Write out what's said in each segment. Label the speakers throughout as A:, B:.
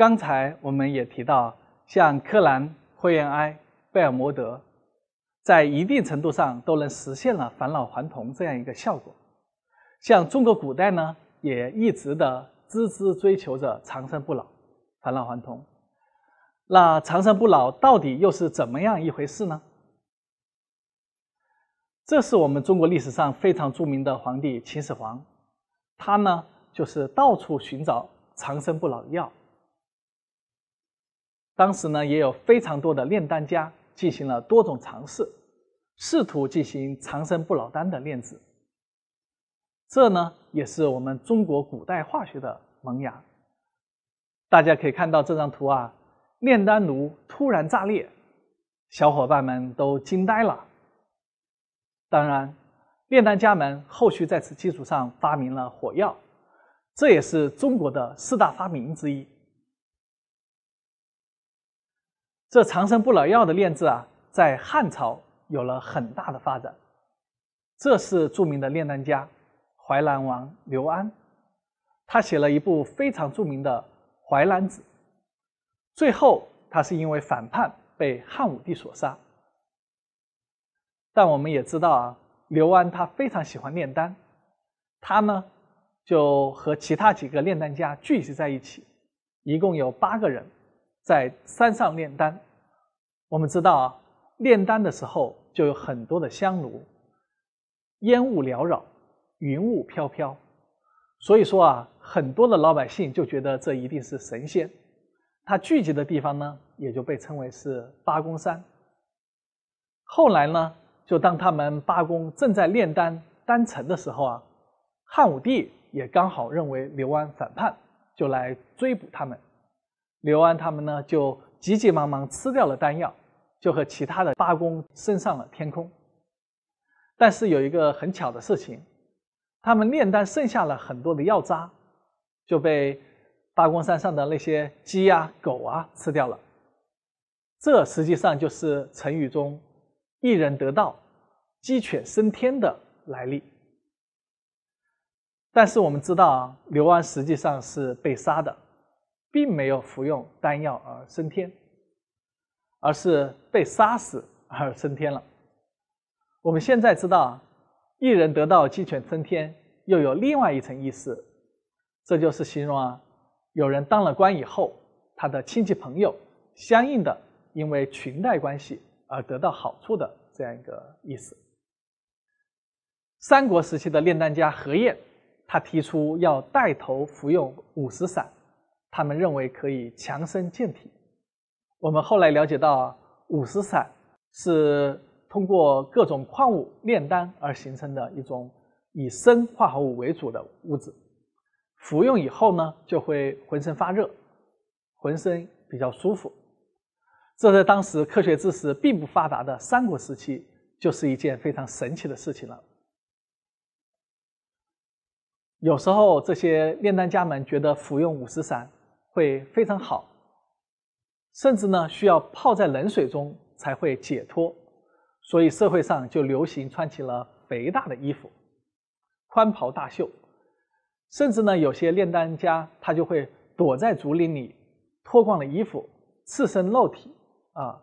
A: 刚才我们也提到，像柯南、惠原埃、贝尔摩德，在一定程度上都能实现了返老还童这样一个效果。像中国古代呢，也一直的孜孜追求着长生不老、返老还童。那长生不老到底又是怎么样一回事呢？这是我们中国历史上非常著名的皇帝秦始皇，他呢就是到处寻找长生不老药。当时呢，也有非常多的炼丹家进行了多种尝试，试图进行长生不老丹的炼制。这呢，也是我们中国古代化学的萌芽。大家可以看到这张图啊，炼丹炉突然炸裂，小伙伴们都惊呆了。当然，炼丹家们后续在此基础上发明了火药，这也是中国的四大发明之一。这长生不老药的炼制啊，在汉朝有了很大的发展。这是著名的炼丹家淮南王刘安，他写了一部非常著名的《淮南子》。最后，他是因为反叛被汉武帝所杀。但我们也知道啊，刘安他非常喜欢炼丹，他呢就和其他几个炼丹家聚集在一起，一共有八个人。在山上炼丹，我们知道啊，炼丹的时候就有很多的香炉，烟雾缭绕，云雾飘飘，所以说啊，很多的老百姓就觉得这一定是神仙，他聚集的地方呢也就被称为是八公山。后来呢，就当他们八公正在炼丹丹成的时候啊，汉武帝也刚好认为刘安反叛，就来追捕他们。刘安他们呢，就急急忙忙吃掉了丹药，就和其他的八公升上了天空。但是有一个很巧的事情，他们炼丹剩下了很多的药渣，就被八公山上的那些鸡啊、狗啊吃掉了。这实际上就是成语中“一人得道，鸡犬升天”的来历。但是我们知道，刘安实际上是被杀的。并没有服用丹药而升天，而是被杀死而升天了。我们现在知道，一人得道鸡犬升天，又有另外一层意思，这就是形容啊，有人当了官以后，他的亲戚朋友相应的因为裙带关系而得到好处的这样一个意思。三国时期的炼丹家何晏，他提出要带头服用五石散。他们认为可以强身健体。我们后来了解到，五石散是通过各种矿物炼丹而形成的一种以砷化合物为主的物质，服用以后呢，就会浑身发热，浑身比较舒服。这在当时科学知识并不发达的三国时期，就是一件非常神奇的事情了。有时候这些炼丹家们觉得服用五石散。会非常好，甚至呢，需要泡在冷水中才会解脱，所以社会上就流行穿起了肥大的衣服、宽袍大袖，甚至呢，有些炼丹家他就会躲在竹林里脱光了衣服，赤身露体啊，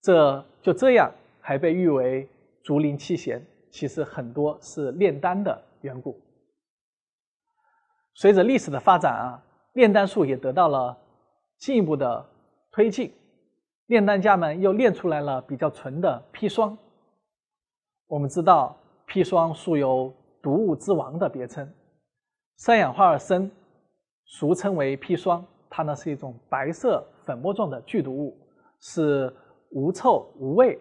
A: 这就这样还被誉为“竹林七贤”，其实很多是炼丹的缘故。随着历史的发展啊。炼丹术也得到了进一步的推进，炼丹家们又炼出来了比较纯的砒霜。我们知道，砒霜素有“毒物之王”的别称，三氧化二砷，俗称为砒霜。它呢是一种白色粉末状的剧毒物，是无臭无味，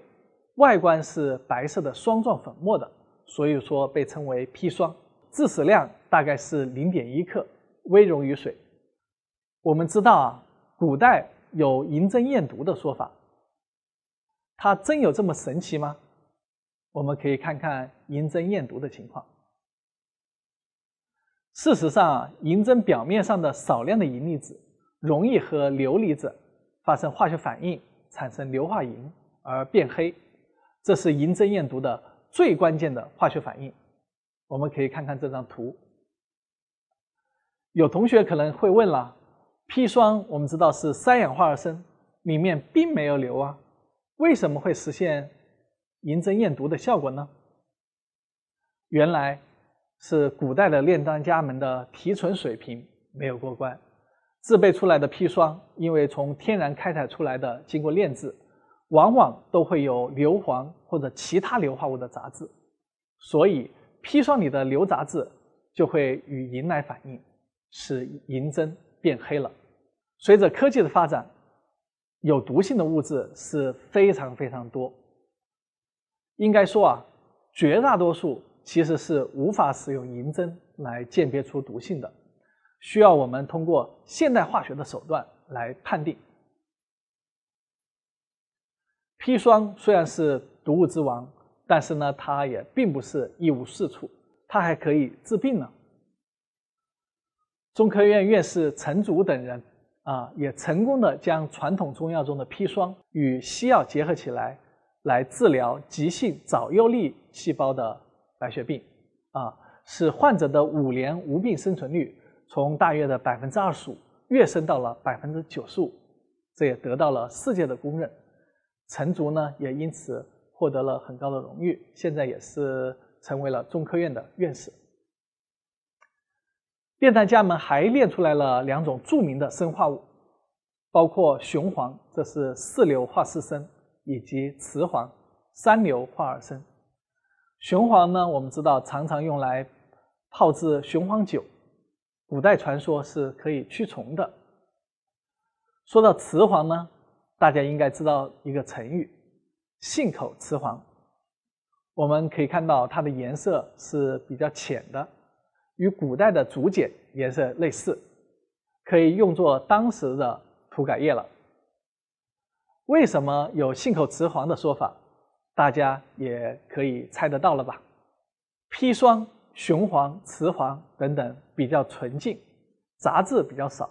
A: 外观是白色的霜状粉末的，所以说被称为砒霜。致死量大概是零点一克，微溶于水。我们知道啊，古代有银针验毒的说法。它真有这么神奇吗？我们可以看看银针验毒的情况。事实上，银针表面上的少量的银离子容易和硫离子发生化学反应，产生硫化银而变黑。这是银针验毒的最关键的化学反应。我们可以看看这张图。有同学可能会问了。砒霜我们知道是三氧化二砷，里面并没有硫啊，为什么会实现银针验毒的效果呢？原来，是古代的炼丹家们的提纯水平没有过关，制备出来的砒霜因为从天然开采出来的，经过炼制，往往都会有硫磺或者其他硫化物的杂质，所以砒霜里的硫杂质就会与银来反应，使银针变黑了。随着科技的发展，有毒性的物质是非常非常多。应该说啊，绝大多数其实是无法使用银针来鉴别出毒性的，需要我们通过现代化学的手段来判定。砒霜虽然是毒物之王，但是呢，它也并不是一无是处，它还可以治病呢。中科院院士陈竺等人。啊，也成功的将传统中药中的砒霜与西药结合起来，来治疗急性早幼粒细胞的白血病，啊，使患者的五年无病生存率从大约的百分之二十五跃升到了百分之九十五，这也得到了世界的公认。陈竹呢也因此获得了很高的荣誉，现在也是成为了中科院的院士。变态家们还练出来了两种著名的生化物，包括雄黄，这是四硫化四砷，以及雌黄，三硫化二砷。雄黄呢，我们知道常常用来泡制雄黄酒，古代传说是可以驱虫的。说到雌黄呢，大家应该知道一个成语“信口雌黄”。我们可以看到它的颜色是比较浅的。与古代的竹简颜色类似，可以用作当时的涂改液了。为什么有信口雌黄的说法？大家也可以猜得到了吧？砒霜、雄黄、雌黄等等比较纯净，杂质比较少，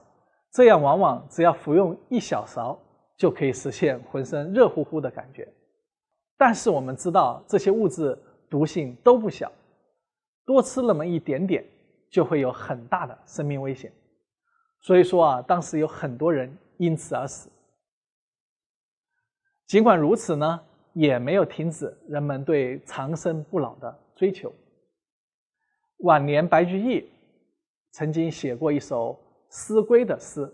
A: 这样往往只要服用一小勺就可以实现浑身热乎乎的感觉。但是我们知道这些物质毒性都不小，多吃那么一点点。就会有很大的生命危险，所以说啊，当时有很多人因此而死。尽管如此呢，也没有停止人们对长生不老的追求。晚年白居易曾经写过一首思归的诗，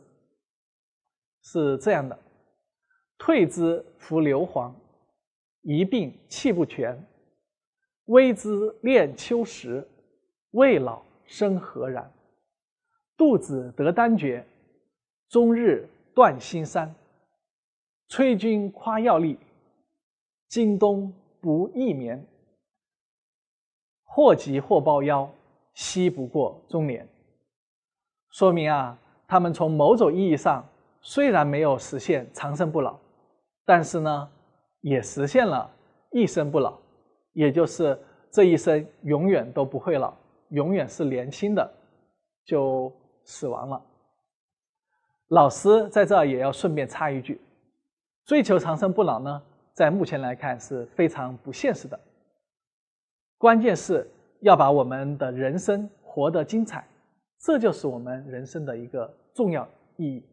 A: 是这样的：退之服硫磺，一病气不全；微之恋秋实，未老。生何然？杜子得丹诀，终日断心山。崔君夸药力，今冬不易眠。或疾或抱腰，惜不过中年。说明啊，他们从某种意义上虽然没有实现长生不老，但是呢，也实现了一生不老，也就是这一生永远都不会老。永远是年轻的，就死亡了。老师在这儿也要顺便插一句：，追求长生不老呢，在目前来看是非常不现实的。关键是要把我们的人生活得精彩，这就是我们人生的一个重要意义。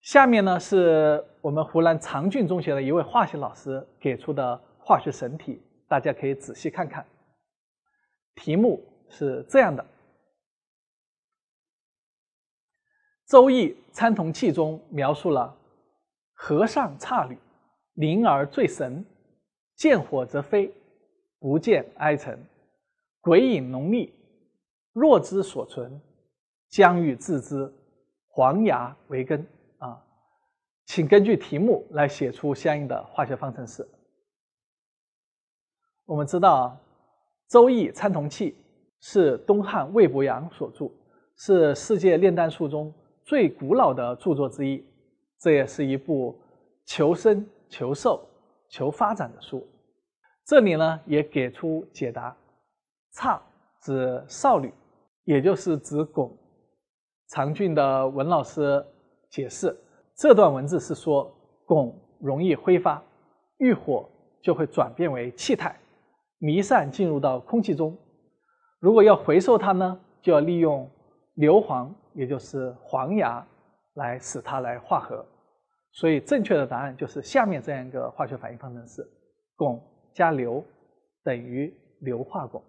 A: 下面呢，是我们湖南长郡中学的一位化学老师给出的化学神题，大家可以仔细看看，题目。是这样的，《周易参同契》中描述了和尚差旅，灵而醉神，见火则飞，不见哀沉，鬼影浓密，若之所存，将欲自知，黄芽为根啊，请根据题目来写出相应的化学方程式。我们知道，《周易参同契》。是东汉魏伯阳所著，是世界炼丹术中最古老的著作之一。这也是一部求生、求寿、求发展的书。这里呢，也给出解答。姹指少女，也就是指汞。常俊的文老师解释，这段文字是说汞容易挥发，遇火就会转变为气态，弥散进入到空气中。如果要回收它呢，就要利用硫磺，也就是黄牙，来使它来化合。所以正确的答案就是下面这样一个化学反应方程式：汞加硫等于硫化汞。